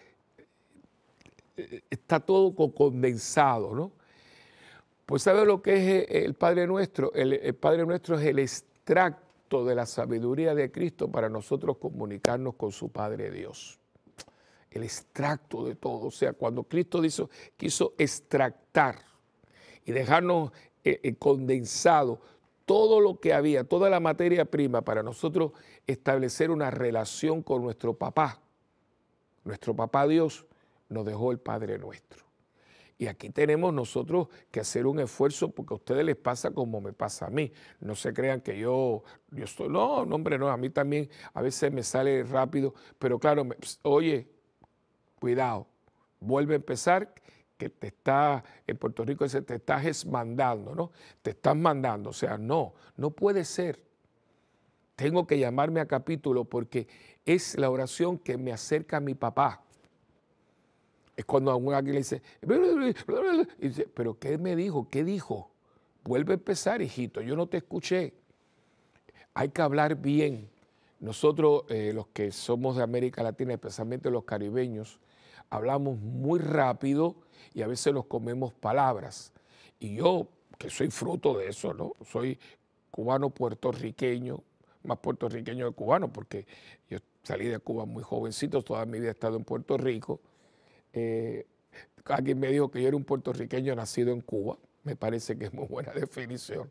está todo condensado, ¿no? Pues ¿sabe lo que es eh, el Padre Nuestro? El, Padre Nuestro es el extracto de la sabiduría de Cristo para nosotros comunicarnos con su Padre Dios. El extracto de todo, o sea, cuando Cristo quiso extractar y dejarnos eh, eh, condensado todo lo que había, toda la materia prima para nosotros establecer una relación con nuestro papá. Nuestro papá Dios nos dejó el Padre nuestro. Y aquí tenemos nosotros que hacer un esfuerzo porque a ustedes les pasa como me pasa a mí. No se crean que yo, yo no, no, hombre, no, a mí también a veces me sale rápido, pero claro, oye, cuidado, vuelve a empezar que te está, en Puerto Rico dice, te estás mandando, ¿no? Te estás mandando, o sea, no, no puede ser. Tengo que llamarme a capítulo porque es la oración que me acerca a mi papá. Es cuando a un le dice, dice, pero ¿qué me dijo? ¿Qué dijo? Vuelve a empezar, hijito, yo no te escuché. Hay que hablar bien. Nosotros, eh, los que somos de América Latina, especialmente los caribeños, hablamos muy rápido, y a veces nos comemos palabras. Y yo, que soy fruto de eso, ¿no? Soy cubano puertorriqueño, más puertorriqueño que cubano, porque yo salí de Cuba muy jovencito, toda mi vida he estado en Puerto Rico. Eh, alguien me dijo que yo era un puertorriqueño nacido en Cuba, me parece que es muy buena definición.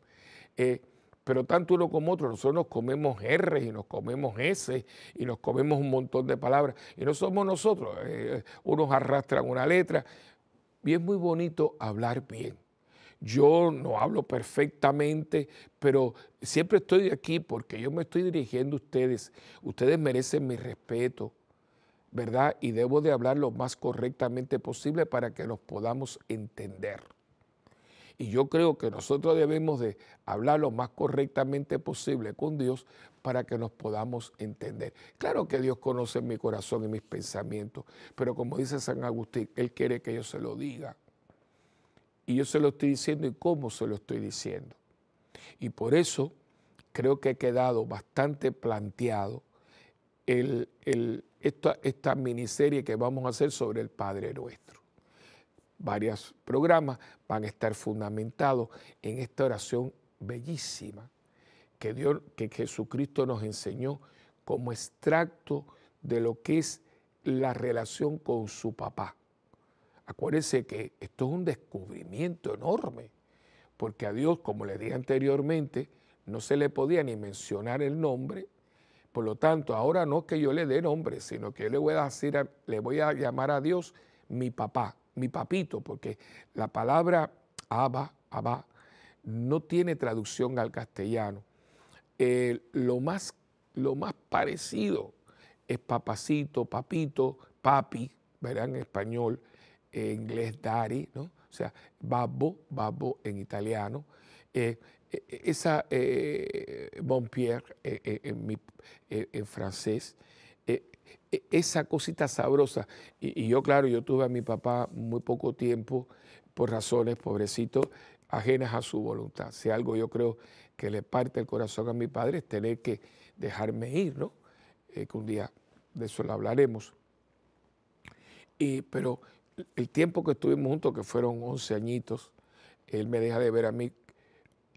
Eh, pero tanto uno como otro, nosotros nos comemos R y nos comemos S y nos comemos un montón de palabras. Y no somos nosotros, eh, unos arrastran una letra, es muy bonito hablar bien. Yo no hablo perfectamente, pero siempre estoy aquí porque yo me estoy dirigiendo a ustedes. Ustedes merecen mi respeto, ¿verdad? Y debo de hablar lo más correctamente posible para que los podamos entender. Y yo creo que nosotros debemos de hablar lo más correctamente posible con Dios para que nos podamos entender. Claro que Dios conoce mi corazón y mis pensamientos, pero como dice San Agustín, Él quiere que yo se lo diga. Y yo se lo estoy diciendo y cómo se lo estoy diciendo. Y por eso creo que he quedado bastante planteado esta, esta miniserie que vamos a hacer sobre el Padre Nuestro. Varios programas van a estar fundamentados en esta oración bellísima que, que Jesucristo nos enseñó como extracto de lo que es la relación con su papá. Acuérdense que esto es un descubrimiento enorme, porque a Dios, como le dije anteriormente, no se le podía ni mencionar el nombre, por lo tanto, ahora no es que yo le dé nombre, sino que yo le voy a, decir le voy a llamar a Dios mi papá, mi papito, porque la palabra Abba, Abba, no tiene traducción al castellano. Eh, lo, más, lo más parecido es papacito, papito, papi, verán En español, en eh, inglés daddy, ¿no? O sea, babbo, babbo en italiano. Eh, esa eh, bon en, francés, esa cosita sabrosa. Y, y, yo, claro, yo tuve a mi papá muy poco tiempo por razones, pobrecito, ajenas a su voluntad. Si algo yo creo que le parte el corazón a mi padre es tener que dejarme ir, ¿no? Eh, que un día de eso lo hablaremos. Y, pero el tiempo que estuvimos juntos, que fueron 11 añitos, él me deja de ver a mí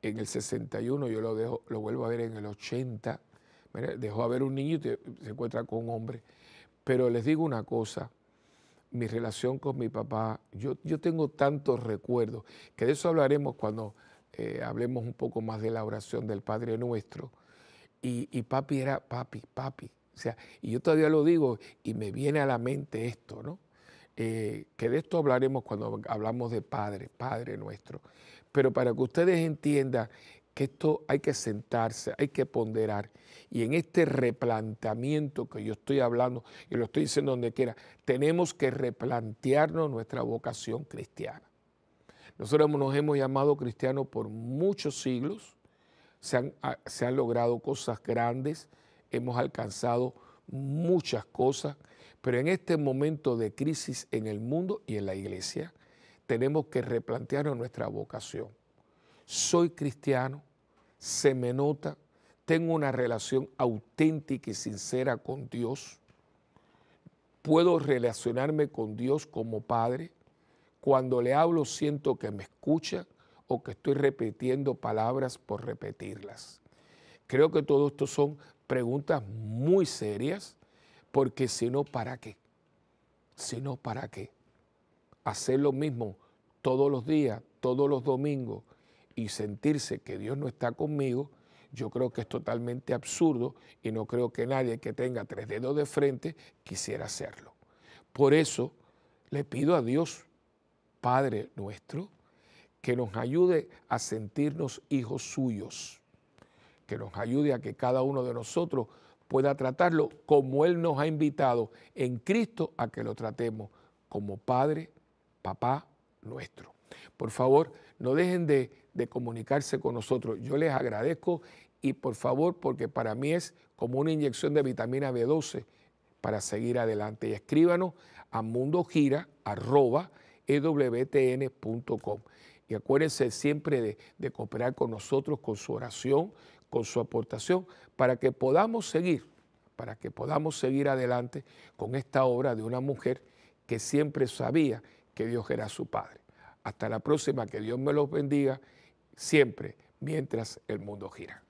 en el 61, yo lo, dejo, lo vuelvo a ver en el 80. Dejó a ver un niño y se encuentra con un hombre. Pero les digo una cosa, mi relación con mi papá, yo, yo tengo tantos recuerdos, que de eso hablaremos cuando eh, hablemos un poco más de la oración del Padre Nuestro. Y, papi era papi, papi. O sea, y yo todavía lo digo y me viene a la mente esto, ¿no? Eh, que de esto hablaremos cuando hablamos de Padre, Padre Nuestro. Pero para que ustedes entiendan que esto hay que sentarse, hay que ponderar. Y en este replanteamiento que yo estoy hablando, y lo estoy diciendo donde quiera, tenemos que replantearnos nuestra vocación cristiana. Nosotros nos hemos llamado cristianos por muchos siglos, se han, logrado cosas grandes, hemos alcanzado muchas cosas, pero en este momento de crisis en el mundo y en la iglesia, tenemos que replantearnos nuestra vocación. Soy cristiano, se me nota, tengo una relación auténtica y sincera con Dios, puedo relacionarme con Dios como Padre, cuando le hablo siento que me escucha o que estoy repitiendo palabras por repetirlas. Creo que todo esto son preguntas muy serias, porque si no, ¿para qué? Si no, ¿para qué? Hacer lo mismo todos los días, todos los domingos, y sentirse que Dios no está conmigo, yo creo que es totalmente absurdo y no creo que nadie que tenga tres dedos de frente quisiera hacerlo. Por eso le pido a Dios Padre nuestro, que nos ayude a sentirnos hijos suyos, que nos ayude a que cada uno de nosotros pueda tratarlo como Él nos ha invitado en Cristo a que lo tratemos como Padre, Papá nuestro. Por favor, no dejen de, comunicarse con nosotros. Yo les agradezco y por favor, porque para mí es como una inyección de vitamina B12 para seguir adelante. Y escríbanos a mundogira.com ewtn.com. Y acuérdense siempre de, de cooperar con nosotros, con su oración, con su aportación, para que podamos seguir, para que podamos seguir adelante con esta obra de una mujer que siempre sabía que Dios era su Padre. Hasta la próxima, que Dios me los bendiga siempre mientras el mundo gira.